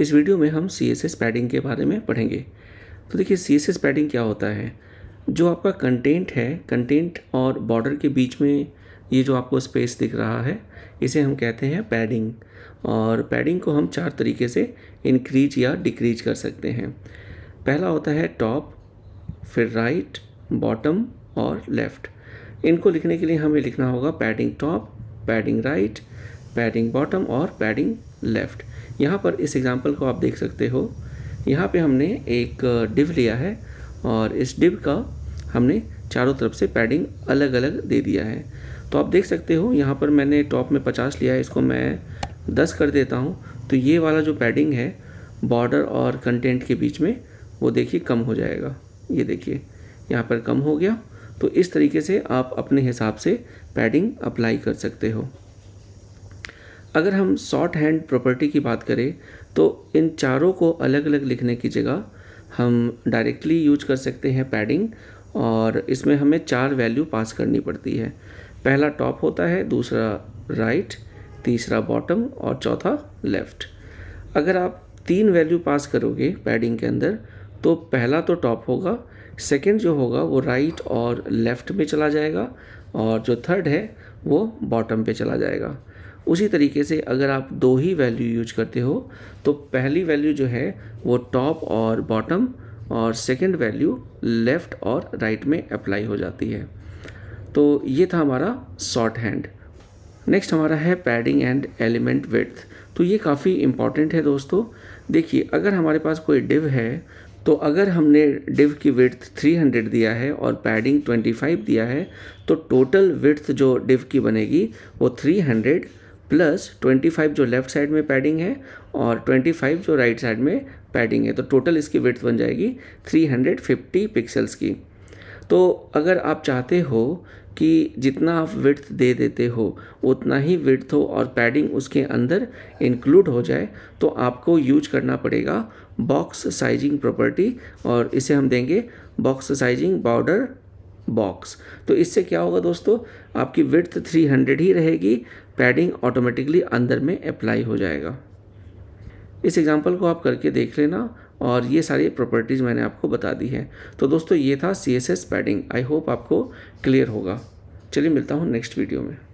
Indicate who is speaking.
Speaker 1: इस वीडियो में हम सी एस एस पैडिंग के बारे में पढ़ेंगे तो देखिए सी एस एस पैडिंग क्या होता है जो आपका कंटेंट है कंटेंट और बॉर्डर के बीच में ये जो आपको स्पेस दिख रहा है इसे हम कहते हैं पैडिंग और पैडिंग को हम चार तरीके से इंक्रीज या डिक्रीज कर सकते हैं पहला होता है टॉप फिर राइट बॉटम और लेफ़्ट इनको लिखने के लिए हमें लिखना होगा padding top padding right padding bottom और पैडिंग लेफ़्ट यहाँ पर इस एग्ज़ाम्पल को आप देख सकते हो यहाँ पे हमने एक डिव लिया है और इस डिव का हमने चारों तरफ से पैडिंग अलग अलग दे दिया है तो आप देख सकते हो यहाँ पर मैंने टॉप में पचास लिया है इसको मैं दस कर देता हूँ तो ये वाला जो पैडिंग है बॉर्डर और कंटेंट के बीच में वो देखिए कम हो जाएगा ये देखिए यहाँ पर कम हो गया तो इस तरीके से आप अपने हिसाब से पैडिंग अप्लाई कर सकते हो अगर हम शॉर्ट हैंड प्रॉपर्टी की बात करें तो इन चारों को अलग अलग लिखने की जगह हम डायरेक्टली यूज कर सकते हैं पैडिंग और इसमें हमें चार वैल्यू पास करनी पड़ती है पहला टॉप होता है दूसरा राइट तीसरा बॉटम और चौथा लेफ्ट अगर आप तीन वैल्यू पास करोगे पैडिंग के अंदर तो पहला तो टॉप होगा सेकंड जो होगा वो राइट और लेफ्ट में चला जाएगा और जो थर्ड है वो बॉटम पे चला जाएगा उसी तरीके से अगर आप दो ही वैल्यू यूज करते हो तो पहली वैल्यू जो है वो टॉप और बॉटम और सेकंड वैल्यू लेफ़्ट और राइट में अप्लाई हो जाती है तो ये था हमारा शॉर्ट हैंड नेक्स्ट हमारा है पैडिंग एंड एलिमेंट विथ तो ये काफ़ी इम्पॉर्टेंट है दोस्तों देखिए अगर हमारे पास कोई डिव है तो अगर हमने डिव की विड्थ 300 दिया है और पैडिंग 25 दिया है तो टोटल विड्थ जो डिव की बनेगी वो 300 प्लस 25 जो लेफ्ट साइड में पैडिंग है और 25 जो राइट साइड में पैडिंग है तो टोटल इसकी विथ बन जाएगी 350 पिक्सल्स की तो अगर आप चाहते हो कि जितना आप विथ दे देते हो उतना ही विथ हो और पैडिंग उसके अंदर इंक्लूड हो जाए तो आपको यूज करना पड़ेगा बॉक्स साइजिंग प्रॉपर्टी और इसे हम देंगे बॉक्स साइजिंग बॉर्डर बॉक्स तो इससे क्या होगा दोस्तों आपकी विड्थ हंड्रेड ही रहेगी पैडिंग ऑटोमेटिकली अंदर में अप्लाई हो जाएगा इस एग्ज़ाम्पल को आप करके देख लेना और ये सारी प्रॉपर्टीज़ मैंने आपको बता दी है तो दोस्तों ये था C S padding I hope आपको क्लियर होगा चलिए मिलता हूँ नेक्स्ट वीडियो में